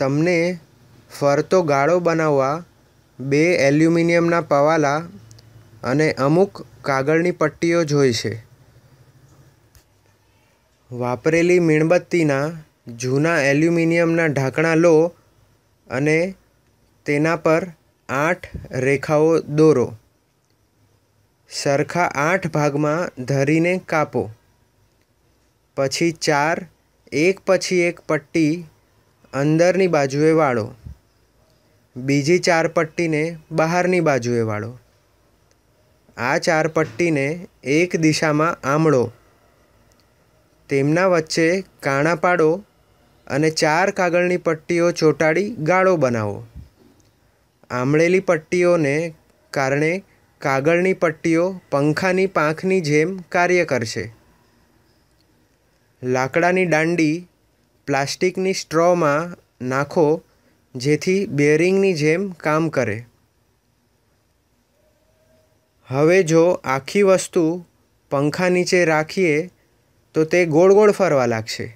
તમને ફરતો ગાળો બનાવવા બે એલ્યુમિનિયમના પવાલા અને અમુક કાગળની પટ્ટીઓ જોઈશે વાપરેલી મીણબત્તીના જૂના એલ્યુમિનિયમના ઢાંકણા લો અને તેના પર આઠ રેખાઓ દોરો સરખા આઠ ભાગમાં ધરીને કાપો પછી ચાર એક પછી એક પટ્ટી અંદરની બાજુએ વાળો બીજી ચાર પટ્ટીને બહારની બાજુએ વાળો આ ચાર પટ્ટીને એક દિશામાં આમળો તેમના વચ્ચે કાણા પાડો અને ચાર કાગળની પટ્ટીઓ ચોંટાડી ગાળો બનાવો આમળેલી પટ્ટીઓને કારણે કાગળની પટ્ટીઓ પંખાની પાંખની જેમ કાર્ય કરશે લાકડાની દાંડી પ્લાસ્ટિકની સ્ટ્રોમાં નાખો જેથી બેરિંગની જેમ કામ કરે હવે જો આખી વસ્તુ પંખા નીચે રાખીએ તો તે ગોળ ગોળ ફરવા લાગશે